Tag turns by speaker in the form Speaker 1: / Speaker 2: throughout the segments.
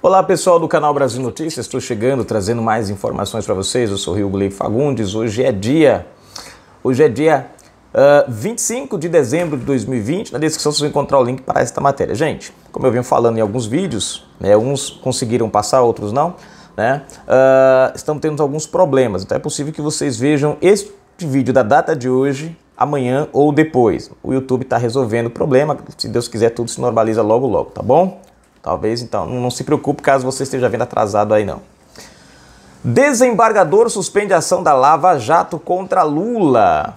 Speaker 1: Olá pessoal do canal Brasil Notícias, estou chegando trazendo mais informações para vocês. Eu sou Rio Gleif Fagundes. Hoje é dia, hoje é dia uh, ah, 25 de dezembro de 2020. Na descrição vocês vão encontrar o link para esta matéria. Gente, como eu venho falando em alguns vídeos, né, uns conseguiram passar, outros não. Né, uh, estamos tendo alguns problemas, então é possível que vocês vejam este vídeo da data de hoje amanhã ou depois. O YouTube está resolvendo o problema. Se Deus quiser, tudo se normaliza logo, logo, tá bom? Talvez então, não se preocupe caso você esteja vendo atrasado aí não. Desembargador suspende a ação da Lava Jato contra Lula.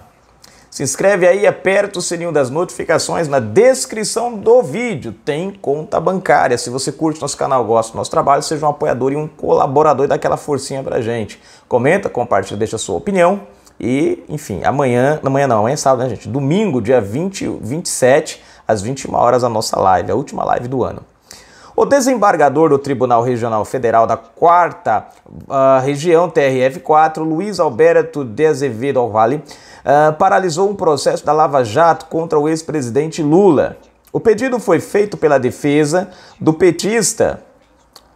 Speaker 1: Se inscreve aí e aperta o sininho das notificações na descrição do vídeo. Tem conta bancária. Se você curte nosso canal, gosta do nosso trabalho, seja um apoiador e um colaborador e dá aquela forcinha pra gente. Comenta, compartilha, deixa a sua opinião. E, enfim, amanhã, amanhã não, amanhã é sábado, né, gente? Domingo, dia 20, 27, às 21 horas, a nossa live, a última live do ano. O desembargador do Tribunal Regional Federal da 4 uh, ah, Região, TRF4, Luiz Alberto de Azevedo Alvale, uh, ah, paralisou um processo da Lava Jato contra o ex-presidente Lula. O pedido foi feito pela defesa do petista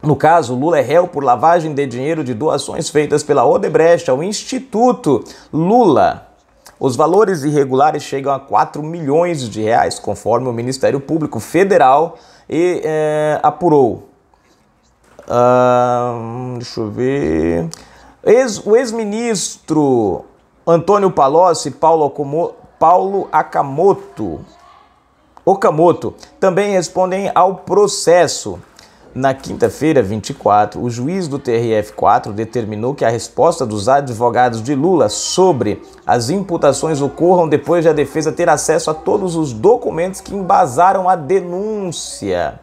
Speaker 1: no caso, Lula é réu por lavagem de dinheiro de doações feitas pela Odebrecht ao Instituto Lula. Os valores irregulares chegam a 4 milhões de reais, conforme o Ministério Público Federal e, é, apurou. Uh, deixa eu ver. Ex, o ex-ministro Antônio Palocci e Paulo, Acomo, Paulo Acamoto, Okamoto também respondem ao processo. Na quinta-feira, 24, o juiz do TRF4 determinou que a resposta dos advogados de Lula sobre as imputações ocorram depois de a defesa ter acesso a todos os documentos que embasaram a denúncia.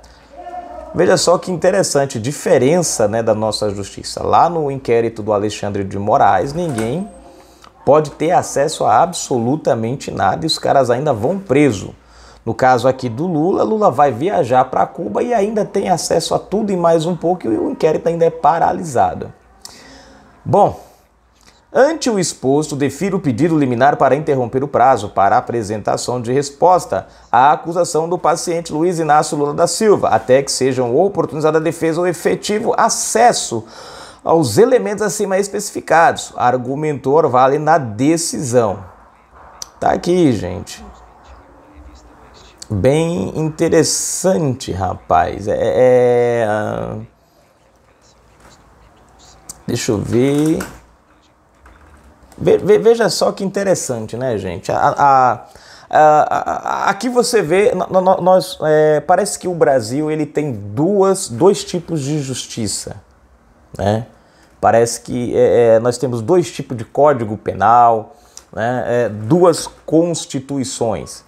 Speaker 1: Veja só que interessante diferença né, da nossa justiça. Lá no inquérito do Alexandre de Moraes, ninguém pode ter acesso a absolutamente nada e os caras ainda vão preso. No caso aqui do Lula, Lula vai viajar para Cuba e ainda tem acesso a tudo e mais um pouco, e o inquérito ainda é paralisado. Bom, ante o exposto, defiro o pedido liminar para interromper o prazo para apresentação de resposta à acusação do paciente Luiz Inácio Lula da Silva, até que sejam oportunizada a defesa ou efetivo acesso aos elementos acima especificados, argumentou vale na decisão. Tá aqui, gente bem interessante, rapaz. É, é, é ah, Deixa eu ver. Veja só que interessante, né, gente? A, a, a, aqui você vê, nós, é, parece que o Brasil ele tem duas, dois tipos de justiça, né? Parece que é, é nós temos dois tipos de código penal, né? É, duas constituições.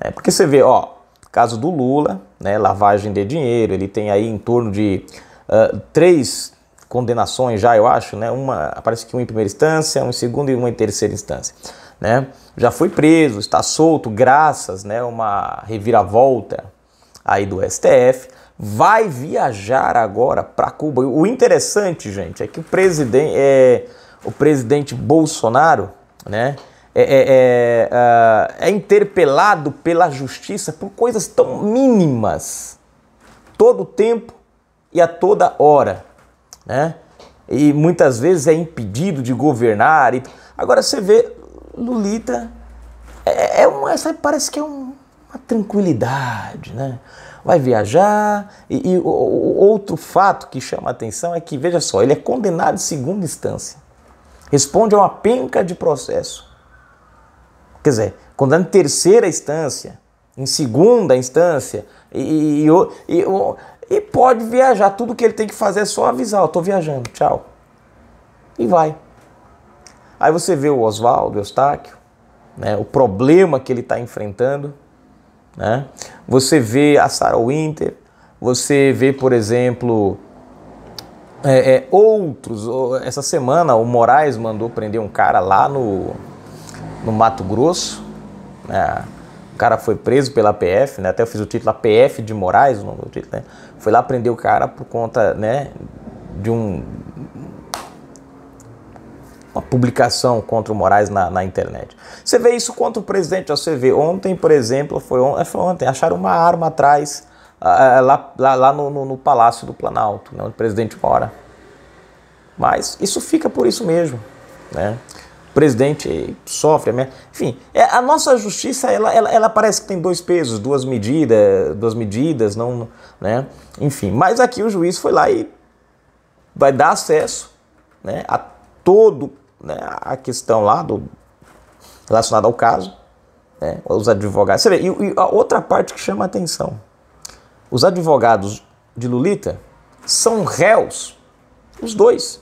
Speaker 1: É porque você vê, ó, caso do Lula, né, lavagem de dinheiro, ele tem aí em torno de uh, três condenações já, eu acho, né? Uma, parece que uma em primeira instância, uma em segunda e uma em terceira instância, né? Já foi preso, está solto, graças, né, uma reviravolta aí do STF, vai viajar agora para Cuba. O interessante, gente, é que o presidente, é, o presidente Bolsonaro, né? é, é, é, ah, é interpelado pela justiça por coisas tão mínimas, todo o tempo e a toda hora, né? E muitas vezes é impedido de governar. E... Agora você vê, Lulita, é, é, é uma, sabe, parece que é um, uma tranquilidade, né? vai viajar. E, e, outro fato que chama a atenção é que, veja só, ele é condenado em segunda instância. Responde a uma penca de processo. Quer dizer, quando em é terceira instância, em segunda instância, e, e, e, e pode viajar. Tudo que ele tem que fazer é só avisar: "Estou viajando, tchau. E vai. Aí você vê o Oswaldo, o Eustáquio, né, o problema que ele está enfrentando. Né? Você vê a Sarah Winter, você vê, por exemplo, é, é, outros. Essa semana o Moraes mandou prender um cara lá no, no Mato Grosso. Né? O cara foi preso pela PF, né? até eu fiz o título, a PF de Moraes, o nome do título, né? Foi lá prender o cara por conta né, de um, uma publicação contra o Moraes na, na, internet. Você vê isso contra o presidente, você vê. Ontem, por exemplo, foi, on, é, foi ontem, acharam uma arma atrás, lá, lá, lá no, no, no, Palácio do Planalto, né, onde o presidente mora. Mas isso fica por isso mesmo. Né? presidente sofre, né? enfim, é, a nossa justiça ela, ela, ela, parece que tem dois pesos, duas medidas, duas medidas, não, né? Enfim, mas aqui o juiz foi lá e vai dar acesso, né, a todo, né, a questão lá do relacionada ao caso, né, os advogados. Vê, e, e a outra parte que chama a atenção, os advogados de Lulita são réus, os dois,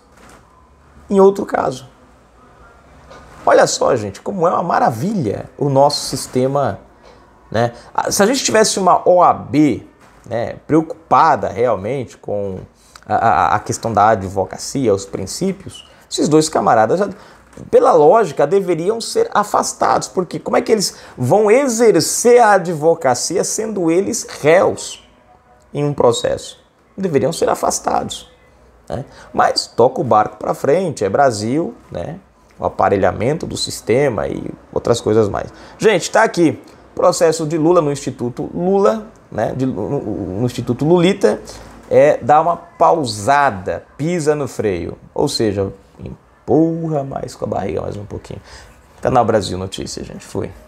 Speaker 1: em outro caso. Olha só, gente, como é uma maravilha o nosso sistema. Né? Ah, se a gente tivesse uma OAB né, preocupada realmente com a, a, questão da advocacia, os princípios, esses dois camaradas, já, pela lógica, deveriam ser afastados, porque como é que eles vão exercer a advocacia sendo eles réus em um processo? Deveriam ser afastados. Né? Mas toca o barco para frente, é Brasil, né? o aparelhamento do sistema e outras coisas mais. Gente, está aqui processo de Lula no Instituto Lula, né, de, no, no, Instituto Lulita, é dar uma pausada, pisa no freio, ou seja, empurra mais com a barriga mais um pouquinho. Canal Brasil Notícias, gente, fui.